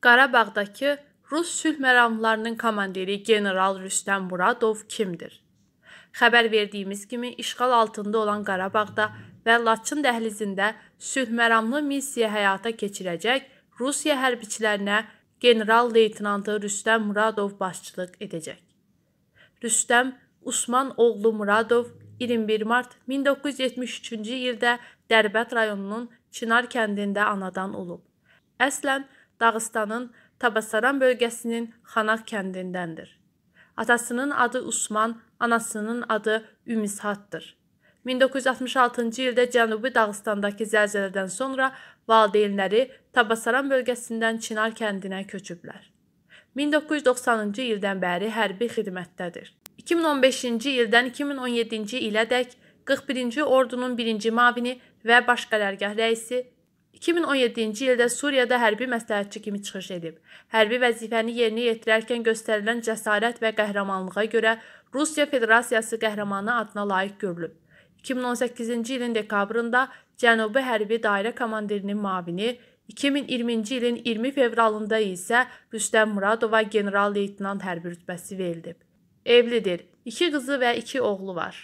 Qarabağdakı Rus sülh məramlarının komandiri general Rüstəm Muradov kimdir? Xəbər verdiyimiz kimi işğal altında olan Qarabağda və Laçın dəhlizində sülh məramlı missiya həyata keçirəcək Rusiya hərbiçilərinə general leytenantı Rüstəm Muradov başçılıq edəcək. Rüstəm Usman oğlu Muradov 21 mart 1973-cü ildə Dərbət rayonunun Çinar kəndində anadan olub. Əslən Dağıstanın Tabasaran bölgəsinin Xanaq kəndindəndir. Atasının adı Usman, anasının adı Ümishaddır. 1966-cı ildə Cənubi Dağıstandakı zəlzələdən sonra valideynləri Tabasaran bölgəsindən Çinar kəndinə köçüblər. 1990-cı ildən bəri hərbi xidmətdədir. 2015-ci ildən 2017-ci ilədək 41-ci ordunun 1-ci mavini və baş qərargah rəisi 2017-ci ildə Suriyada hərbi məsləhətçi kimi çıxış edib. Hərbi vəzifəni yerinə yetirərkən göstərilən cəsarət və qəhrəmanlığa görə Rusiya Federasiyası qəhrəmanı adına layiq görülüb. 2018-ci ilin dekabrında Cənubi Hərbi Dairə komandirinin müavini, 2020-ci ilin 20 fevralında isə Rüstəm Muradova general-leytenant hərbi rütbəsi verilib. Evlidir, iki qızı və iki oğlu var.